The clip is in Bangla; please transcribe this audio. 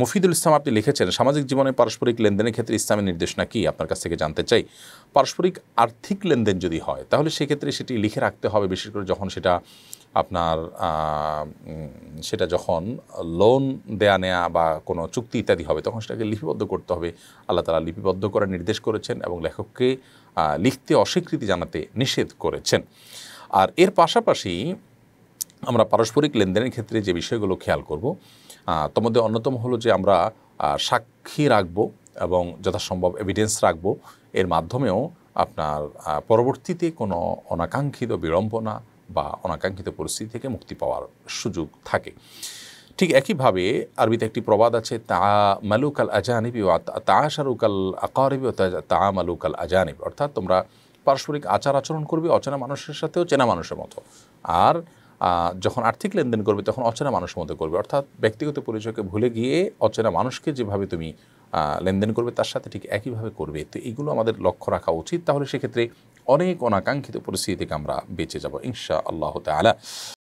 মফিদুল ইসলাম আপনি লিখেছেন সামাজিক জীবনে পারস্পরিক লেনদেনের ক্ষেত্রে ইসলামের নির্দেশনা কি আপনার কাছ থেকে জানতে চাই পারস্পরিক আর্থিক লেনদেন যদি হয় তাহলে সেক্ষেত্রে সেটি লিখে রাখতে হবে বিশেষ করে যখন সেটা আপনার সেটা যখন লোন দেয়া নেয়া বা কোনো চুক্তি ইত্যাদি হবে তখন সেটাকে লিপিবদ্ধ করতে হবে আল্লাহ তালা লিপিবদ্ধ করার নির্দেশ করেছেন এবং লেখককে লিখতে অস্বীকৃতি জানাতে নিষেধ করেছেন আর এর পাশাপাশি আমরা পারস্পরিক লেনদেনের ক্ষেত্রে যে বিষয়গুলো খেয়াল করব তোমাদের অন্যতম হলো যে আমরা সাক্ষী রাখব এবং যথাসম্ভব এভিডেন্স রাখব এর মাধ্যমেও আপনার পরবর্তীতে কোনো অনাকাঙ্ক্ষিত বিড়ম্বনা বা অনাকাঙ্ক্ষিত পরিস্থিতি থেকে মুক্তি পাওয়ার সুযোগ থাকে ঠিক একইভাবে আরবিতে একটি প্রবাদ আছে তা আল আজানিবি ও তা আল আকারিবি ও তা মালুকাল আজানিবি অর্থাৎ তোমরা পারস্পরিক আচার আচরণ করবে অচেনা মানুষের সাথেও চেনা মানুষের মতো আর যখন আর্থিক লেনদেন করবে তখন অচেনা মানুষের মধ্যে করবে অর্থাৎ ব্যক্তিগত পরিচয়কে ভুলে গিয়ে অচেনা মানুষকে যেভাবে তুমি লেনদেন করবে তার সাথে ঠিক একইভাবে করবে তো এগুলো আমাদের লক্ষ্য রাখা উচিত তাহলে সেক্ষেত্রে অনেক অনাকাঙ্ক্ষিত পরিস্থিতি থেকে আমরা বেঁচে যাব ইনশা আল্লাহ তালা